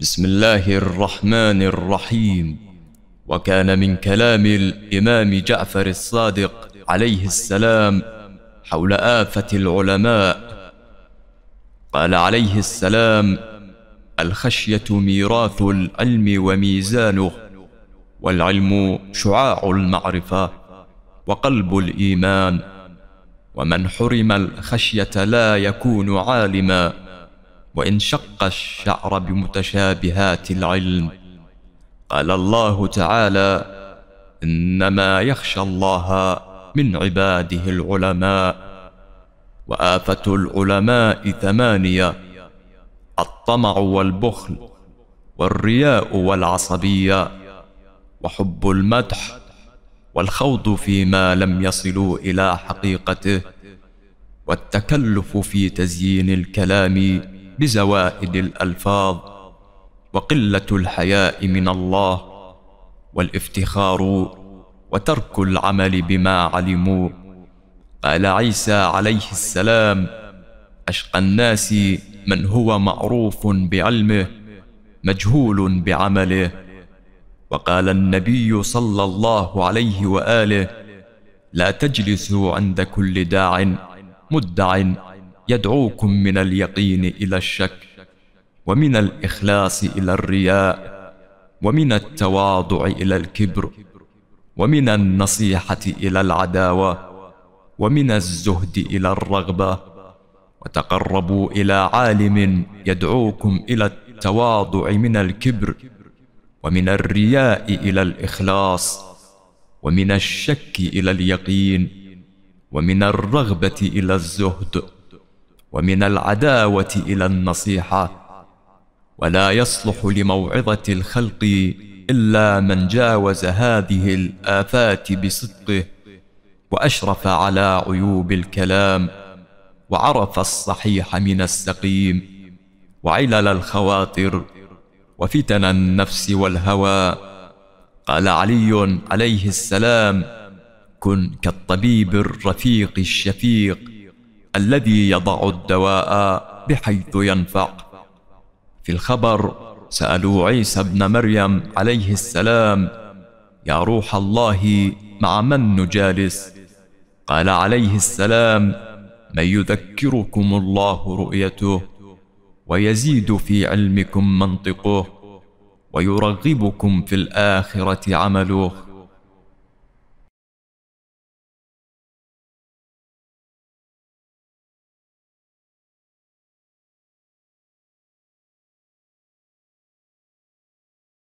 بسم الله الرحمن الرحيم وكان من كلام الامام جعفر الصادق عليه السلام حول افه العلماء قال عليه السلام الخشيه ميراث العلم وميزانه والعلم شعاع المعرفه وقلب الايمان ومن حرم الخشيه لا يكون عالما وإن شق الشعر بمتشابهات العلم قال الله تعالى إنما يخشى الله من عباده العلماء وآفة العلماء ثمانية الطمع والبخل والرياء والعصبية وحب المدح والخوض فيما لم يصلوا إلى حقيقته والتكلف في تزيين الكلام بزوائد الألفاظ وقلة الحياء من الله والافتخار وترك العمل بما علموا قال عيسى عليه السلام أشقى الناس من هو معروف بعلمه مجهول بعمله وقال النبي صلى الله عليه وآله لا تجلسوا عند كل داع مدع يدعوكم من اليقين إلى الشك ومن الإخلاص إلى الرياء ومن التواضع إلى الكبر ومن النصيحة إلى العداوة ومن الزهد إلى الرغبة وتقربوا إلى عالم يدعوكم إلى التواضع من الكبر ومن الرياء إلى الإخلاص ومن الشك إلى اليقين ومن الرغبة إلى الزهد ومن العداوه الى النصيحه ولا يصلح لموعظه الخلق الا من جاوز هذه الافات بصدقه واشرف على عيوب الكلام وعرف الصحيح من السقيم وعلل الخواطر وفتن النفس والهوى قال علي عليه السلام كن كالطبيب الرفيق الشفيق الذي يضع الدواء بحيث ينفع في الخبر سألوا عيسى ابن مريم عليه السلام يا روح الله مع من نجالس قال عليه السلام من يذكركم الله رؤيته ويزيد في علمكم منطقه ويرغبكم في الآخرة عمله